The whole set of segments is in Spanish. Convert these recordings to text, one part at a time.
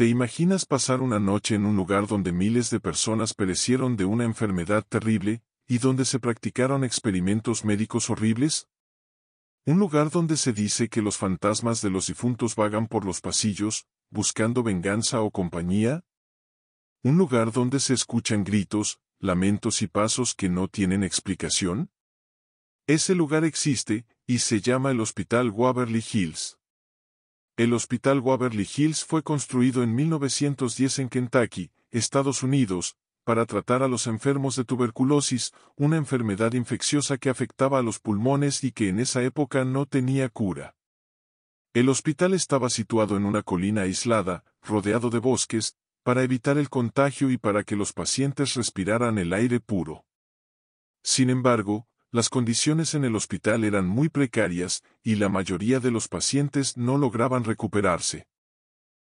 ¿Te imaginas pasar una noche en un lugar donde miles de personas perecieron de una enfermedad terrible, y donde se practicaron experimentos médicos horribles? Un lugar donde se dice que los fantasmas de los difuntos vagan por los pasillos, buscando venganza o compañía? Un lugar donde se escuchan gritos, lamentos y pasos que no tienen explicación? Ese lugar existe, y se llama el Hospital Waverly Hills. El Hospital Waverly Hills fue construido en 1910 en Kentucky, Estados Unidos, para tratar a los enfermos de tuberculosis, una enfermedad infecciosa que afectaba a los pulmones y que en esa época no tenía cura. El hospital estaba situado en una colina aislada, rodeado de bosques, para evitar el contagio y para que los pacientes respiraran el aire puro. Sin embargo, las condiciones en el hospital eran muy precarias y la mayoría de los pacientes no lograban recuperarse.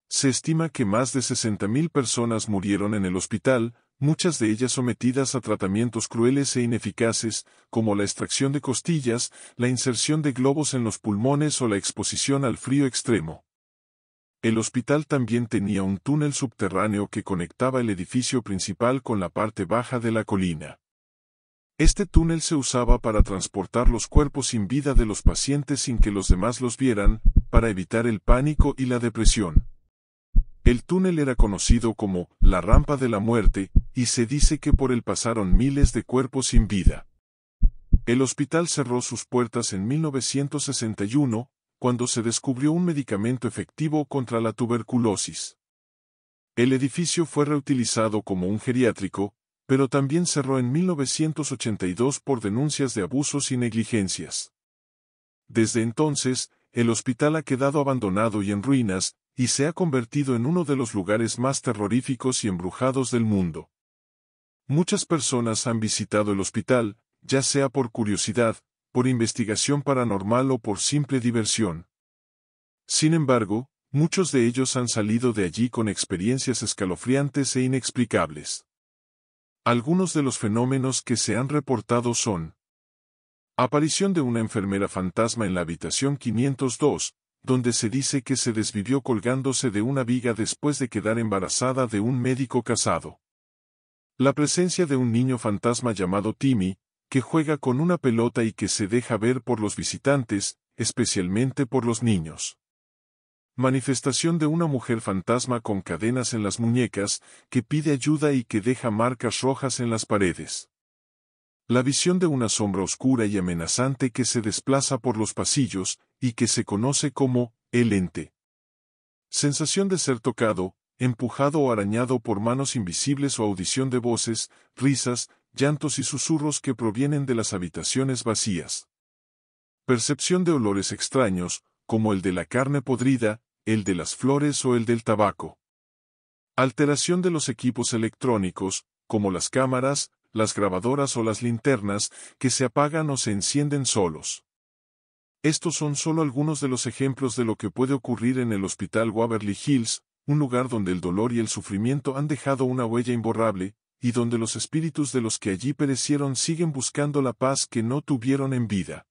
Se estima que más de 60.000 personas murieron en el hospital, muchas de ellas sometidas a tratamientos crueles e ineficaces, como la extracción de costillas, la inserción de globos en los pulmones o la exposición al frío extremo. El hospital también tenía un túnel subterráneo que conectaba el edificio principal con la parte baja de la colina. Este túnel se usaba para transportar los cuerpos sin vida de los pacientes sin que los demás los vieran, para evitar el pánico y la depresión. El túnel era conocido como la rampa de la muerte, y se dice que por él pasaron miles de cuerpos sin vida. El hospital cerró sus puertas en 1961, cuando se descubrió un medicamento efectivo contra la tuberculosis. El edificio fue reutilizado como un geriátrico, pero también cerró en 1982 por denuncias de abusos y negligencias. Desde entonces, el hospital ha quedado abandonado y en ruinas, y se ha convertido en uno de los lugares más terroríficos y embrujados del mundo. Muchas personas han visitado el hospital, ya sea por curiosidad, por investigación paranormal o por simple diversión. Sin embargo, muchos de ellos han salido de allí con experiencias escalofriantes e inexplicables. Algunos de los fenómenos que se han reportado son aparición de una enfermera fantasma en la habitación 502, donde se dice que se desvivió colgándose de una viga después de quedar embarazada de un médico casado. La presencia de un niño fantasma llamado Timmy, que juega con una pelota y que se deja ver por los visitantes, especialmente por los niños. Manifestación de una mujer fantasma con cadenas en las muñecas, que pide ayuda y que deja marcas rojas en las paredes. La visión de una sombra oscura y amenazante que se desplaza por los pasillos, y que se conoce como el ente. Sensación de ser tocado, empujado o arañado por manos invisibles o audición de voces, risas, llantos y susurros que provienen de las habitaciones vacías. Percepción de olores extraños, como el de la carne podrida, el de las flores o el del tabaco. Alteración de los equipos electrónicos, como las cámaras, las grabadoras o las linternas, que se apagan o se encienden solos. Estos son solo algunos de los ejemplos de lo que puede ocurrir en el Hospital Waverly Hills, un lugar donde el dolor y el sufrimiento han dejado una huella imborrable, y donde los espíritus de los que allí perecieron siguen buscando la paz que no tuvieron en vida.